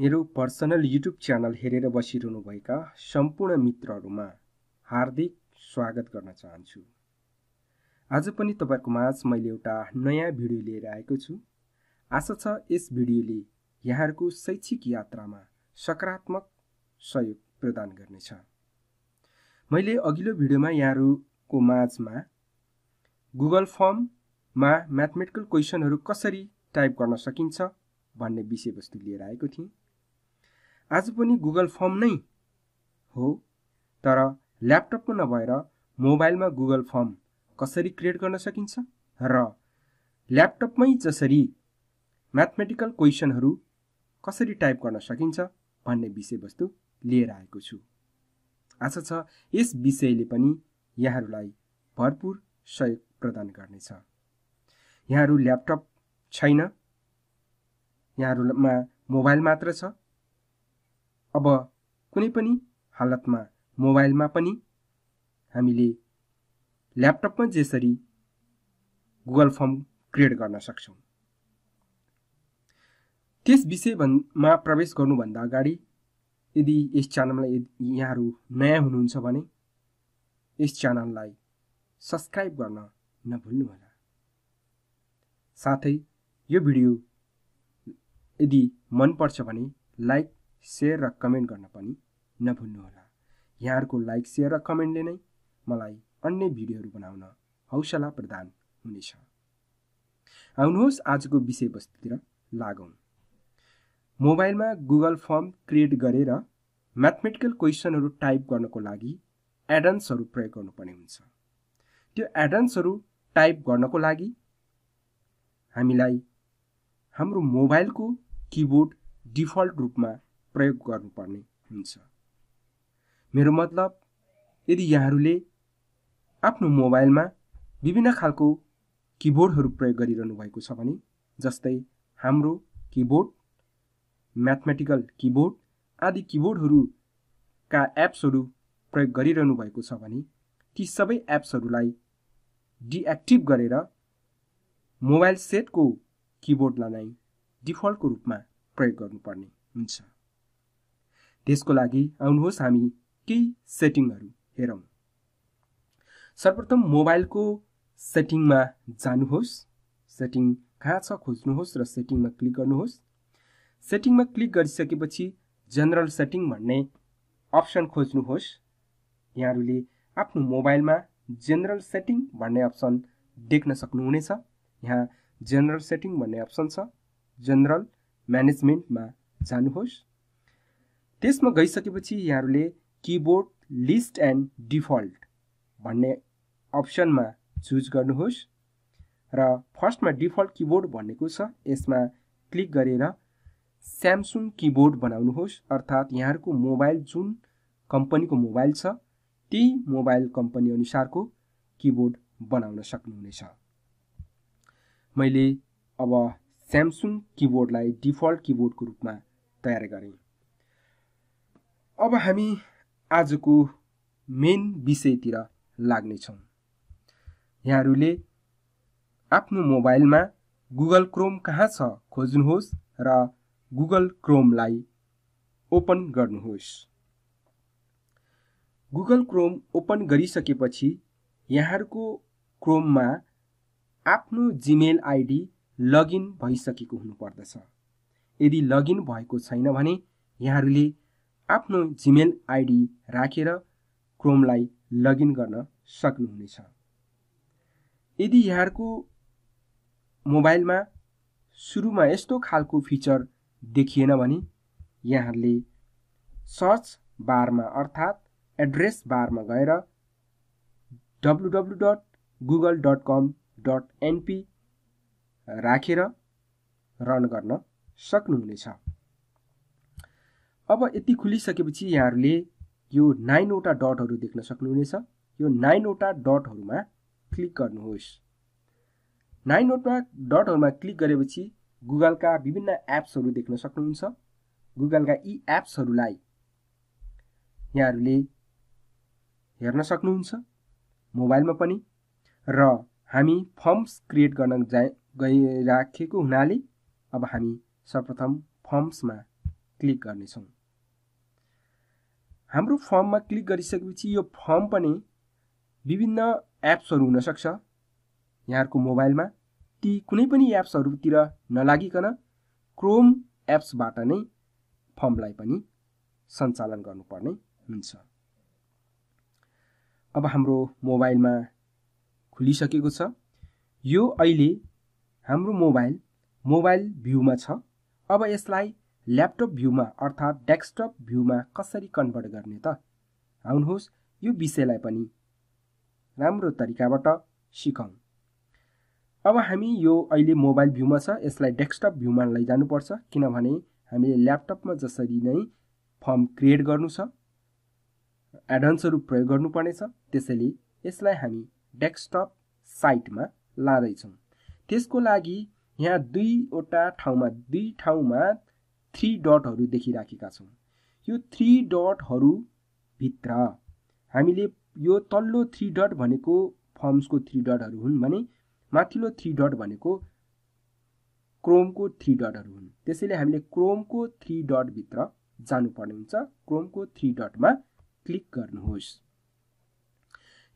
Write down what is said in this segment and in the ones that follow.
मेरो personal YouTube channel हेरेर बसिरहनुभएका सम्पूर्ण मित्रहरूमा हार्दिक स्वागत गर्न चाहन्छु आज पनि तपाईँहरूको माझ मैले एउटा नयाँ भिडियो लिएर आएको छु आशा छ यस भिडियोले यहाँहरूको शैक्षिक यात्रामा सकारात्मक सहयोग प्रदान गर्नेछ मैले अघिल्लो भिडियोमा यहाँहरूको माझमा गुगल फर्ममा म्याथमेटिकल क्वेसनहरू कसरी टाइप गर्न सकिन्छ भन्ने विषयवस्तु लिएर आएको थिएँ आज पनि गुगल फर्म नै हो तर ल्यापटपको नभएर मोबाइलमा गुगल फर्म कसरी क्रिएट गर्न सकिन्छ र ल्यापटपमै जसरी म्याथमेटिकल क्वेसनहरू कसरी टाइप गर्न सकिन्छ भन्ने विषयवस्तु लिएर आएको छु आशा छ यस विषयले पनि यहाँहरूलाई भरपूर सहयोग प्रदान गर्नेछ यहाँहरू ल्यापटप छैन यहाँहरूमा मोबाइल मात्र छ अब कुनै पनि हालतमा मोबाइलमा पनि हामीले ल्यापटपमा जसरी गुगल फर्म क्रिएट गर्न सक्छौँ त्यस विषय भन्मा प्रवेश गर्नुभन्दा अगाडि यदि यस च्यानललाई यदि यहाँहरू नयाँ हुनुहुन्छ भने यस च्यानललाई सब्सक्राइब गर्न नभुल्नुहोला साथै यो भिडियो यदि मनपर्छ भने लाइक सेयर र कमेन्ट गर्न पनि नभुल्नुहोला यहाँहरूको लाइक सेयर र कमेन्टले नै मलाई अन्य भिडियोहरू बनाउन हौसला प्रदान हुनेछ आउनुहोस् आजको विषयवस्तुतिर लागौँ मोबाइलमा गुगल फर्म क्रिएट गरेर म्याथमेटिकल क्वेसनहरू टाइप गर्नको लागि एडन्सहरू प्रयोग गर्नुपर्ने हुन्छ त्यो एडन्सहरू टाइप गर्नको लागि हामीलाई हाम्रो मोबाइलको किबोर्ड डिफल्ट रूपमा प्रयोग गर्नुपर्ने हुन्छ मेरो मतलब यदि यहाँहरूले आफ्नो मोबाइलमा विभिन्न खालको किबोर्डहरू प्रयोग गरिरहनु भएको छ भने जस्तै हाम्रो किबोर्ड म्याथमेटिकल किबोर्ड आदि किबोर्डहरूका एप्सहरू प्रयोग गरिरहनु भएको छ भने ती सबै एप्सहरूलाई डिएक्टिभ गरेर मोबाइल सेटको किबोर्डलाई नै डिफल्टको रूपमा प्रयोग गर्नुपर्ने हुन्छ त्यसको लागि आउनुहोस् हामी केही सेटिङहरू हेरौँ सर्वप्रथम मोबाइलको सेटिङमा जानुहोस् सेटिङ कहाँ छ खोज्नुहोस् र सेटिङमा क्लिक गर्नुहोस् सेटिङमा क्लिक गरिसकेपछि जनरल सेटिङ भन्ने अप्सन खोज्नुहोस् यहाँहरूले आफ्नो मोबाइलमा जेनरल सेटिङ भन्ने अप्सन देख्न सक्नुहुनेछ यहाँ जेनरल सेटिङ भन्ने अप्सन छ जेनरल म्यानेजमेन्टमा जानुहोस् त्यसमा गइसकेपछि यहाँहरूले किबोर्ड लिस्ट एन्ड डिफल्ट भन्ने अप्सनमा चुज गर्नुहोस् र फर्स्टमा डिफल्ट किबोर्ड भनेको छ यसमा क्लिक गरेर स्यामसुङ किबोर्ड बनाउनुहोस् अर्थात् यहाँहरूको मोबाइल जुन कम्पनीको मोबाइल छ त्यही मोबाइल कम्पनी अनुसारको किबोर्ड बनाउन सक्नुहुनेछ मैले अब स्यामसुङ किबोर्डलाई डिफल्ट किबोर्डको रूपमा तयार गरेँ अब हामी आजको मेन विषयतिर लाग्नेछौँ यहाँहरूले आफ्नो मोबाइलमा गुगल क्रोम कहाँ छ खोज्नुहोस् र गुगल क्रोमलाई ओपन गर्नुहोस् गुगल क्रोम ओपन गरिसकेपछि यहाँहरूको क्रोममा आफ्नो जिमेल आइडी लगइन भइसकेको हुनुपर्दछ यदि लगइन भएको छैन भने यहाँहरूले आफ्नो जिमेल आइडी राखेर क्रोमलाई लगइन गर्न सक्नुहुनेछ यदि यहाँको मोबाइलमा सुरुमा यस्तो खालको फिचर देखिएन भने यहाँले सर्च बारमा अर्थात् एड्रेस बारमा गएर W W dot Google dot com dot NP राखेर रन गर्न सक्नुहुनेछ अब यति खुलिसकेपछि यहाँहरूले यो नाइनवटा डटहरू देख्न सक्नुहुनेछ यो नाइनवटा डटहरूमा क्लिक गर्नुहोस् नाइनवटा डटहरूमा क्लिक गरेपछि गुगलका विभिन्न एप्सहरू देख्न सक्नुहुन्छ गुगलका यी एप्सहरूलाई यहाँहरूले हेर्न सक्नुहुन्छ मोबाइलमा पनि र हामी फर्म्स क्रिएट गर्न जा गइराखेको हुनाले अब हामी सर्वप्रथम फर्म्समा क्लिक गर्नेछौँ हाम्रो फर्ममा क्लिक गरिसकेपछि यो फर्म पनि विभिन्न एप्सहरू हुनसक्छ यहाँहरूको मोबाइलमा ती कुनै पनि एप्सहरूतिर नलागिकन क्रोम एप्सबाट नै फर्मलाई पनि सञ्चालन गर्नुपर्ने हुन्छ अब हाम्रो मोबाइलमा खुलिसकेको छ यो अहिले हाम्रो मोबाइल मोबाइल भ्यूमा छ अब यसलाई ल्यापटप भ्यूमा अर्थात् डेस्कटप भ्यूमा कसरी कन्भर्ट गर्ने त आउनुहोस् यो विषयलाई पनि राम्रो तरिकाबाट सिकौँ अब हामी यो अहिले मोबाइल भ्यूमा छ यसलाई डेस्कटप भ्यूमा लैजानुपर्छ किनभने हामीले ल्यापटपमा जसरी नै फर्म क्रिएट गर्नु छ एडन्सहरू प्रयोग गर्नुपर्नेछ त्यसैले यसलाई हामी डेस्कटप साइटमा लाँदैछौँ त्यसको लागि यहाँ दुईवटा ठाउँमा दुई ठाउँमा थ्री डटहरू देखिराखेका छौँ यो थ्री डटहरूभित्र हामीले यो तल्लो थ्री डट भनेको फर्म्सको थ्री डटहरू हुन् भने माथिल्लो थ्री डट भनेको क्रोमको थ्री डटहरू हुन् त्यसैले हामीले क्रोमको थ्री डटभित्र जानुपर्ने हुन्छ क्रोमको थ्री डटमा क्लिक गर्नुहोस्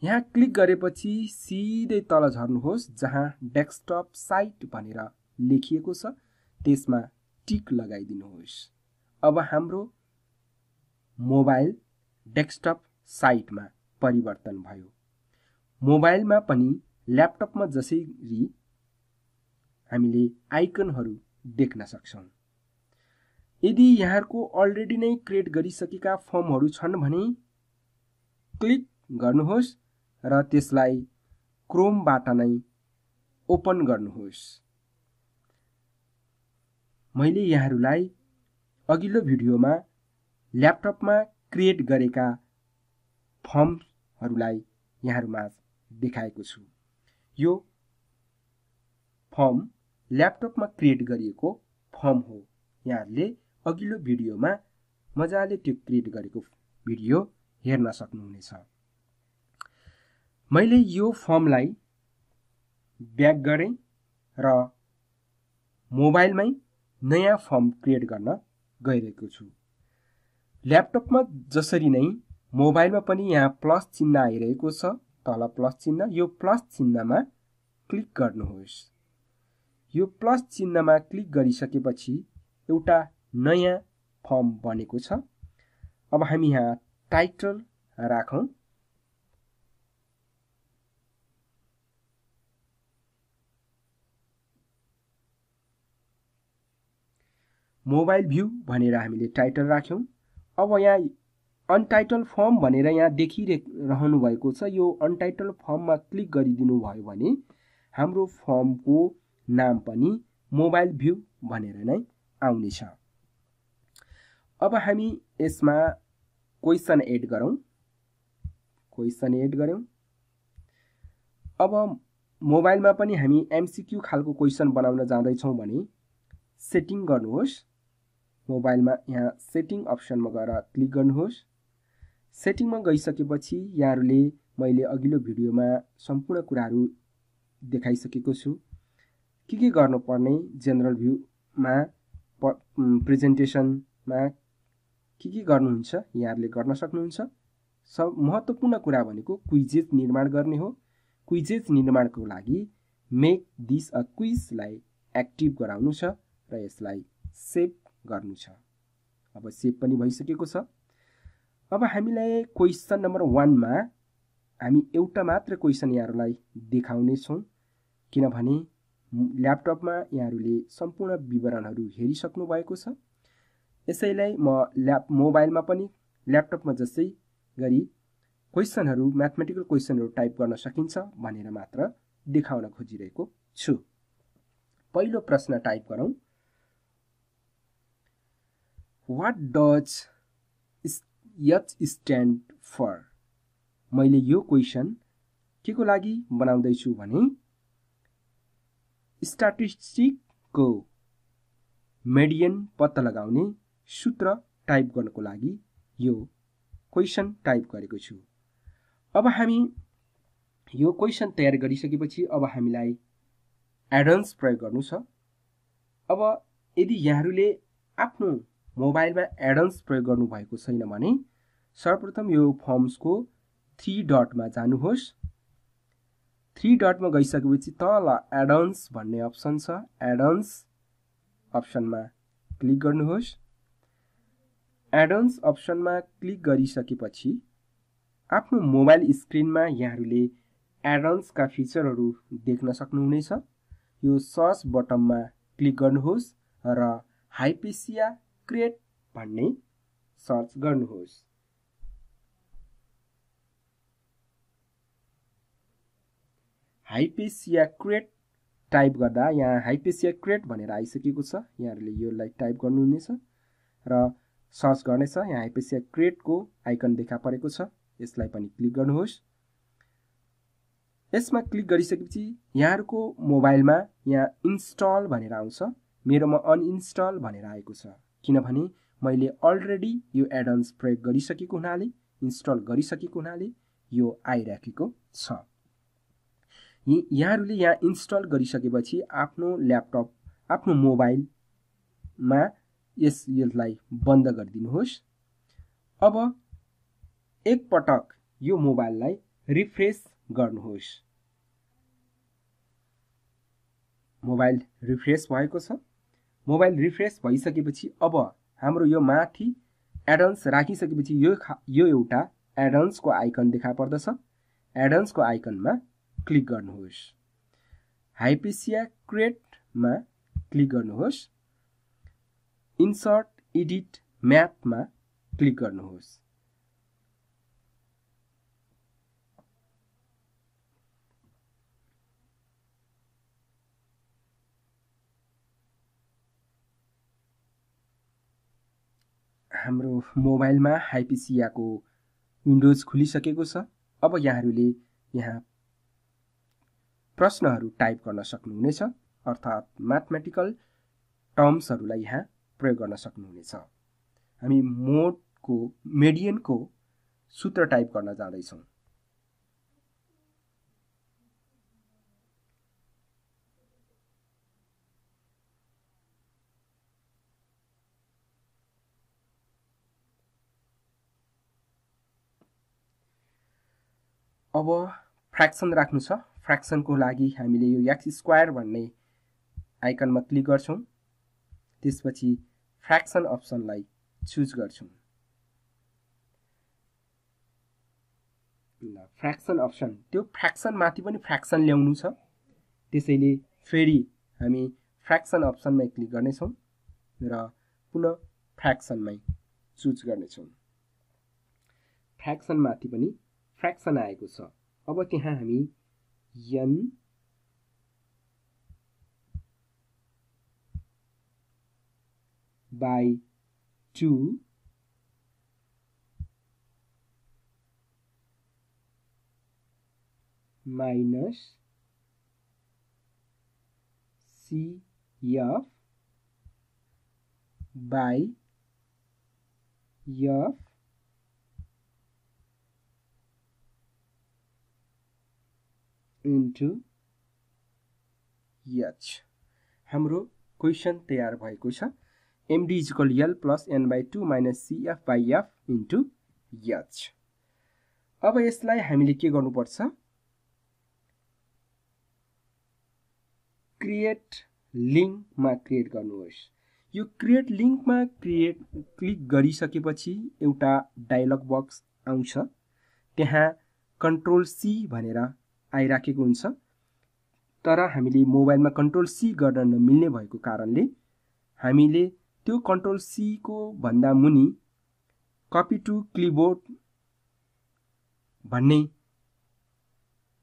यहाँ क्लिक गरेपछि सिधै तल झर्नुहोस् जहाँ डेस्कटप साइट भनेर लेखिएको छ त्यसमा टिक लगाइदिनुहोस् अब हाम्रो मोबाइल डेस्कटप साइटमा परिवर्तन भयो मोबाइलमा पनि ल्यापटपमा जसरी हामीले आइकनहरू देख्न सक्छौँ यदि यहाँको अलरेडी नै क्रिएट गरिसकेका फर्महरू छन् भने क्लिक गर्नुहोस् र त्यसलाई क्रोमबाट नै ओपन गर्नुहोस् मैले यहाँहरूलाई अघिल्लो भिडियोमा ल्यापटपमा क्रिएट गरेका फर्महरूलाई यहाँहरूमा देखाएको छु यो फर्म ल्यापटपमा क्रिएट गरिएको फर्म हो यहाँहरूले अघिल्लो भिडियोमा मजाले त्यो क्रिएट गरेको भिडियो हेर्न सक्नुहुनेछ मैले यो फर्मलाई ब्याक गरेँ र मोबाइलमै नयाँ फर्म क्रिएट गर्न गइरहेको छु ल्यापटपमा जसरी नै मोबाइलमा पनि यहाँ प्लस चिन्ह आइरहेको छ तल प्लस चिन्ह यो प्लस चिन्हमा क्लिक गर्नुहोस् यो प्लस चिन्हमा क्लिक गरिसकेपछि एउटा नयाँ फर्म बनेको छ अब हामी यहाँ टाइटल राखौँ मोबाइल भ्यू भनेर हामीले टाइटल राख्यौँ अब यहाँ अनटाइटल फर्म भनेर यहाँ देखिरहे रहनु भएको छ यो अनटाइटल फर्ममा क्लिक गरिदिनु भयो भने हाम्रो फर्मको नाम पनि मोबाइल भ्यू भनेर नै आउनेछ अब हामी यसमा क्वेसन एड गरौँ क्वेसन एड गऱ्यौँ अब मोबाइलमा पनि हामी एमसिक्यू खालको क्वेसन बनाउन जाँदैछौँ भने सेटिङ गर्नुहोस् मोबाइलमा यहाँ सेटिङ अप्सनमा गएर क्लिक गर्नुहोस् सेटिङमा गइसकेपछि यहाँहरूले मैले अघिल्लो भिडियोमा सम्पूर्ण कुराहरू देखाइसकेको छु के के गर्नुपर्ने जेनरल भ्यूमा प्रेजेन्टेसनमा के के गर्नुहुन्छ यहाँहरूले गर्न सक्नुहुन्छ सब महत्त्वपूर्ण कुरा भनेको क्विजेज निर्माण गर्ने हो क्विजेज निर्माणको लागि मेक दिस अ क्विजलाई एक्टिभ गराउनु छ र यसलाई सेभ गर्नु छ अब सेभ पनि भइसकेको छ अब हामीलाई क्वेसन नम्बर वानमा हामी एउटा मात्र क्वेसन यहाँहरूलाई देखाउनेछौँ किनभने ल्यापटपमा यहाँहरूले सम्पूर्ण विवरणहरू हेरिसक्नु भएको छ यसैलाई म ल्याप मोबाइलमा पनि ल्यापटपमा जस्तै गरी क्वेसनहरू म्याथमेटिकल क्वेसनहरू टाइप गर्न सकिन्छ भनेर मात्र देखाउन खोजिरहेको छु पहिलो प्रश्न टाइप गरौँ what does H stand for मैले यो क्वेसन के को लागि बनाउँदैछु भने स्ट्याटिस्टिकको मेडियन पत्ता लगाउने सूत्र टाइप गर्नको लागि यो क्वेसन टाइप गरेको छु अब हामी यो क्वेसन तयार गरिसकेपछि अब हामीलाई एडन्स प्रयोग गर्नु छ अब यदि यहाँहरूले आफ्नो मोबाइलमा एडन्स प्रयोग गर्नुभएको छैन भने सर्वप्रथम यो फर्म्सको थ्री डटमा जानुहोस् थ्री डटमा गइसकेपछि तल एडन्स भन्ने अप्सन छ एडन्स अप्सनमा क्लिक गर्नुहोस् एडन्स अप्सनमा क्लिक गरिसकेपछि आफ्नो मोबाइल स्क्रिनमा यहाँहरूले एडन्सका फिचरहरू देख्न सक्नुहुनेछ यो सर्च बटनमा क्लिक गर्नुहोस् र हाइपेसिया क्रिएट भन्ने सर्च गर्नुहोस् हाइपेसिया क्रिएट टाइप गर्दा यहाँ हाइपेसिया क्रिएट भनेर आइसकेको छ यहाँहरूले यसलाई टाइप गर्नुहुनेछ र सर्च गर्नेछ यहाँ हाइपेसिया क्रिएटको आइकन देखा परेको छ यसलाई पनि क्लिक गर्नुहोस् यसमा क्लिक गरिसकेपछि यहाँहरूको मोबाइलमा यहाँ इन्स्टल भनेर आउँछ मेरोमा अनइन्स्टल भनेर आएको छ किनभने मैले अलरेडी यो एडन्स प्रयोग गरिसकेको हुनाले इन्स्टल गरिसकेको हुनाले यो आइराखेको छ यहाँहरूले यहाँ इन्स्टल गरिसकेपछि आफ्नो ल्यापटप आफ्नो मोबाइलमा यस यसलाई बन्द गरिदिनुहोस् अब एकपटक यो मोबाइललाई रिफ्रेस गर्नुहोस् मोबाइल रिफ्रेस भएको छ मोबाइल रिफ्रेस भइसकेपछि अब हाम्रो यो माथि एडन्स राखिसकेपछि यो खा यो एउटा एडन्सको आइकन देखा पर्दछ एडन्सको आइकनमा क्लिक गर्नुहोस् हाइपिसिया क्रिएटमा क्लिक गर्नुहोस् इन्सर्ट एडिट म्यापमा क्लिक गर्नुहोस् हाम्रो मोबाइलमा हाइपिसियाको विन्डोज खुलिसकेको छ अब यहाँहरूले यहाँ प्रश्नहरू टाइप गर्न सक्नुहुनेछ अर्थात् म्याथमेटिकल टर्म्सहरूलाई यहाँ प्रयोग गर्न सक्नुहुनेछ हामी मोडको मेडियनको सूत्र टाइप गर्न जाँदैछौँ अब फ्र्याक्सन राख्नु छ फ्र्याक्सनको लागि हामीले यो एक्स स्क्वायर भन्ने आइकनमा क्लिक गर्छौँ त्यसपछि फ्र्याक्सन अप्सनलाई चुज गर्छौँ ल फ्र्याक्सन अप्सन त्यो फ्र्याक्सनमाथि पनि फ्र्याक्सन ल्याउनु छ त्यसैले फेरि हामी फ्र्याक्सन अप्सनमै क्लिक गर्नेछौँ र पुनः फ्र्याक्सनमै चुज गर्नेछौँ फ्र्याक्सनमाथि पनि फ्रेक्सन आएको छ अब त्यहाँ हामी N by two minus CF by F into H हाम्रो क्वेसन तयार भएको छ MD is equal L plus N by two minus CF by F into H अब यसलाई हामीले के गर्नुपर्छ क्रिएट लिङ्कमा क्रिएट गर्नुहोस् यो क्रिएट लिङ्कमा क्रिएट क्लिक गरिसकेपछि एउटा डायलग बक्स आउँछ त्यहाँ कन्ट्रोल सी भनेर आइराखेको हुन्छ तर हामीले मोबाइलमा कन्ट्रोल सी गर्न नमिल्ने भएको कारणले हामीले त्यो कन्ट्रोल सीको भन्दा मुनि कपी टु क्लिबोर्ड भन्ने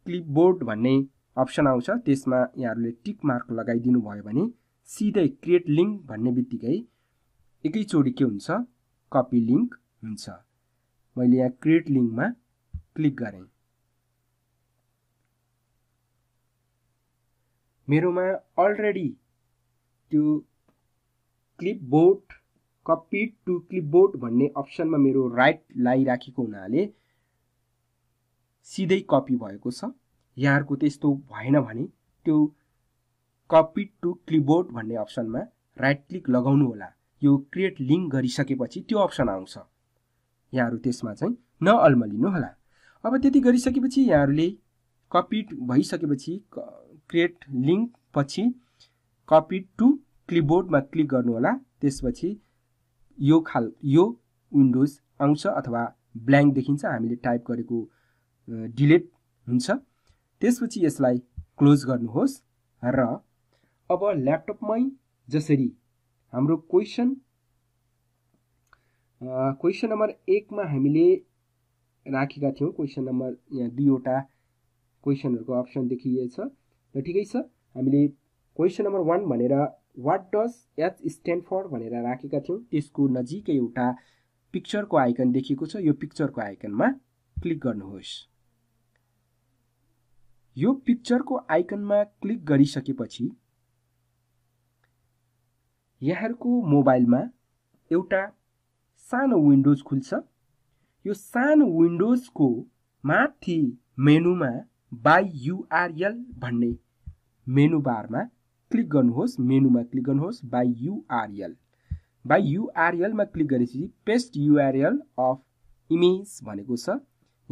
क्लिपबोर्ड भन्ने अप्सन आउँछ त्यसमा यहाँहरूले टिक मार्क लगाइदिनु भयो भने सिधै क्रिएट लिङ्क भन्ने बित्तिकै एकैचोटि के हुन्छ कपी लिङ्क हुन्छ मैले यहाँ क्रिएट लिङ्कमा क्लिक गरेँ मेरोमा अलरेडी त्यो क्लिपबोर्ड कपी टु क्लिपबोर्ड भन्ने अप्सनमा मेरो राइट लगाइराखेको हुनाले सिधै कपी भएको छ यहाँहरूको त्यस्तो भएन भने त्यो कपी टु क्लिपबोर्ड भन्ने अप्सनमा राइट क्लिक लगाउनु होला यो क्रिएट लिङ्क गरिसकेपछि त्यो अप्सन आउँछ यहाँहरू त्यसमा चाहिँ होला अब त्यति गरिसकेपछि यहाँहरूले कपी भइसकेपछि क्रिएट लिङ्क पछि कपी टु क्लिपबोर्डमा क्लिक गर्नुहोला त्यसपछि यो खाल यो विन्डोज आउँछ अथवा ब्ल्याङ्क देखिन्छ हामीले टाइप गरेको डिलिट हुन्छ त्यसपछि यसलाई क्लोज गर्नुहोस् र अब ल्यापटपमै जसरी हाम्रो क्वेसन क्वेसन नम्बर एकमा हामीले राखेका थियौँ क्वेसन नम्बर यहाँ दुईवटा क्वेसनहरूको अप्सन देखिएछ ल ठिकै छ हामीले क्वेसन नम्बर वान भनेर what does H stand for भनेर राखेका थियौँ त्यसको नजिकै एउटा पिक्चरको आइकन देखिएको छ यो पिक्चरको आइकनमा क्लिक गर्नुहोस् यो पिक्चरको आइकनमा क्लिक गरिसकेपछि यहाँहरूको मोबाइलमा एउटा सानो विन्डोज खुल्छ यो सानो विन्डोजको माथि मेनुमा बाई युआरएल भन्ने मेनु बारमा क्लिक गर्नुहोस् मेनुमा क्लिक गर्नुहोस् बाई युआरएल बाई युआरएलमा क्लिक गरेपछि पेस्ट युआरएल अफ इमेज भनेको छ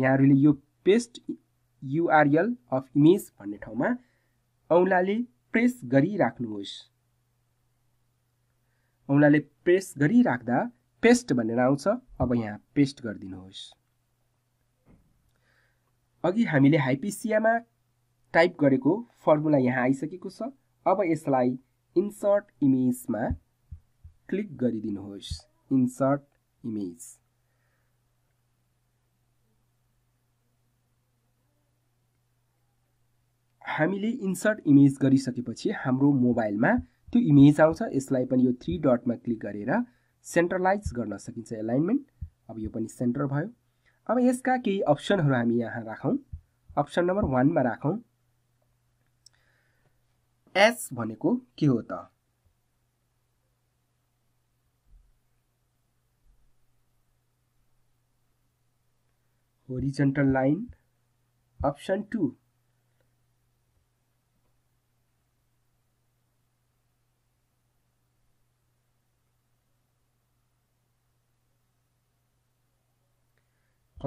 यहाँहरूले यो पेस्ट युआरएल अफ इमेज भन्ने ठाउँमा औँलाले प्रेस गरिराख्नुहोस् औँलाले प्रेस गरिराख्दा पेस्ट भनेर आउँछ अब यहाँ पेस्ट गरिदिनुहोस् अघि हामीले हाइपिसियामा टाइप गरेको फर्मुला यहाँ आइसकेको छ अब यसलाई इन्सर्ट इमेजमा क्लिक गरिदिनुहोस् इन्सर्ट इमेज हामीले इन्सर्ट इमेज गरिसकेपछि हाम्रो मोबाइलमा त्यो इमेज आउँछ यसलाई पनि यो थ्री डटमा क्लिक गरेर सेन्ट्रलाइज गर्न सकिन्छ एलाइनमेन्ट अब यो पनि सेन्टर भयो अब इसका कई अप्सन हम यहाँ राख अप्सन नंबर वन में राख एस भनेको के हो त horizontal line option two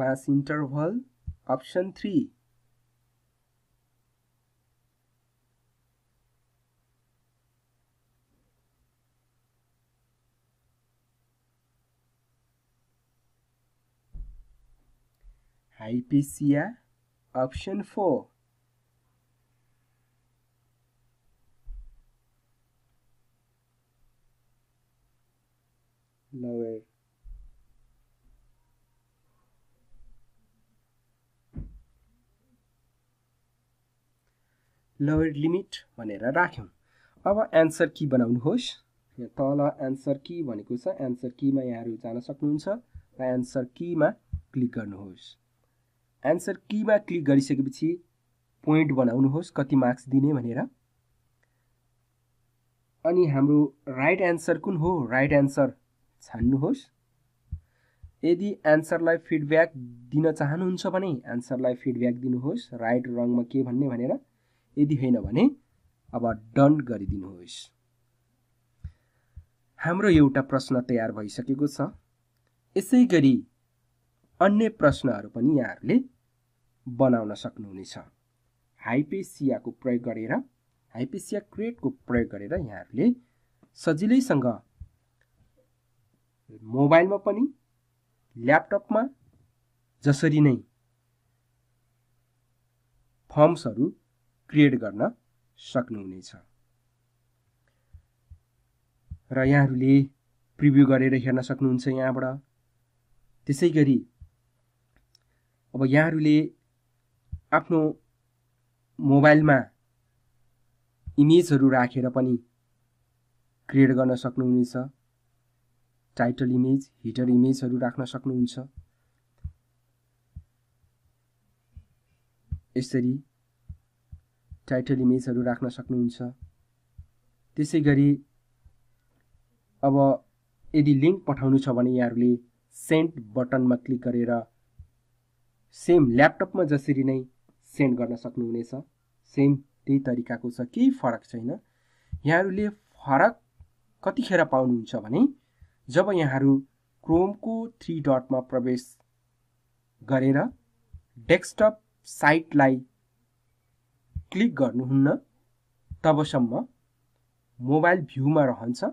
class interval option 3 Hypecia option 4 lower limit भनेर राख्यौँ अब एन्सर कि बनाउनुहोस् यहाँ तल एन्सर के भनेको छ एन्सर केमा यहाँहरू जान सक्नुहुन्छ र एन्सर किमा क्लिक गर्नुहोस् एन्सर किमा क्लिक गरिसकेपछि पोइन्ट बनाउनुहोस् कति मार्क्स दिने भनेर अनि हाम्रो राइट एन्सर कुन हो राइट एन्सर छान्नुहोस् यदि एन्सरलाई फिडब्याक दिन चाहनुहुन्छ भने एन्सरलाई फिडब्याक दिनुहोस् राइट रङमा के भन्ने भनेर यदि होइन भने अब डन गरिदिनुहोस् हाम्रो एउटा प्रश्न तयार भइसकेको छ यसै गरी अन्य प्रश्नहरू पनि यहाँहरूले बनाउन सक्नुहुनेछ हाइपेसियाको प्रयोग गरेर हाइपेसिया क्रिएटको प्रयोग गरेर यहाँहरूले सजिलैसँग मोबाइलमा पनि ल्यापटपमा जसरी नै फर्म्सहरू क्रिएट गर्न सक्नुहुनेछ र यहाँहरूले प्रिभ्यू गरेर हेर्न सक्नुहुन्छ यहाँबाट त्यसै गरी अब यहाँहरूले आफ्नो मोबाइलमा इमेजहरू राखेर पनि क्रिएट गर्न सक्नुहुनेछ टाइटल इमेज हिटर इमेजहरू राख्न सक्नुहुन्छ यसरी टाइटल इमेजहरू राख्न सक्नुहुन्छ त्यसै गरी अब यदि लिङ्क पठाउनु छ भने यहाँहरूले सेन्ट बटनमा क्लिक गरेर सेम ल्यापटपमा जसरी नै सेन्ड गर्न सक्नुहुनेछ सेम त्यही तरिकाको छ केही फरक छैन यहाँहरूले फरक कतिखेर पाउनुहुन्छ भने जब यहाँहरू क्रोमको थ्री डटमा प्रवेश गरेर डेस्कटप साइटलाई क्लिक गर्नुहुन्न तबसम्म मोबाइल भ्यूमा रहन्छ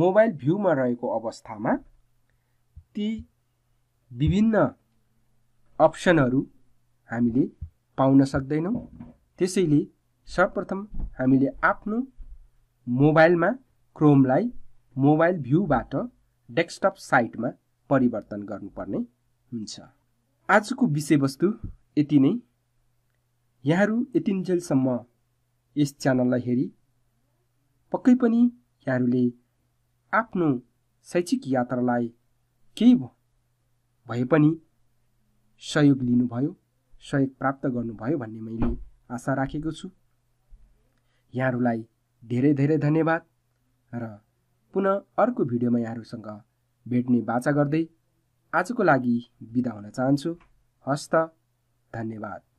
मोबाइल भ्यूमा रहेको अवस्थामा ती विभिन्न अप्सनहरू हामीले पाउन सक्दैनौँ त्यसैले सर्वप्रथम हामीले आफ्नो मोबाइलमा क्रोमलाई मोबाइल भ्यूबाट डेस्कटप साइटमा परिवर्तन गर्नुपर्ने हुन्छ आजको विषयवस्तु यति नै यहाँहरू यतिन्जेलसम्म यस च्यानललाई हेरी पक्कै पनि यहाँहरूले आफ्नो शैक्षिक यात्रालाई केही भए पनि सहयोग लिनुभयो सहयोग प्राप्त गर्नुभयो भन्ने मैले आशा राखेको छु यहाँहरूलाई धेरै धेरै धन्यवाद र पुनः अर्को भिडियोमा यहाँहरूसँग भेट्ने बाचा गर्दै आजको लागि बिदा हुन चाहन्छु हस्त धन्यवाद